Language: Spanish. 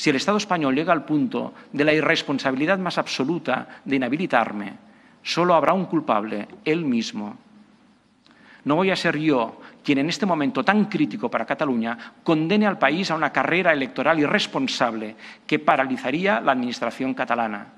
Si el Estado español llega al punto de la irresponsabilidad más absoluta de inhabilitarme, solo habrá un culpable, él mismo. No voy a ser yo quien en este momento tan crítico para Cataluña condene al país a una carrera electoral irresponsable que paralizaría la administración catalana.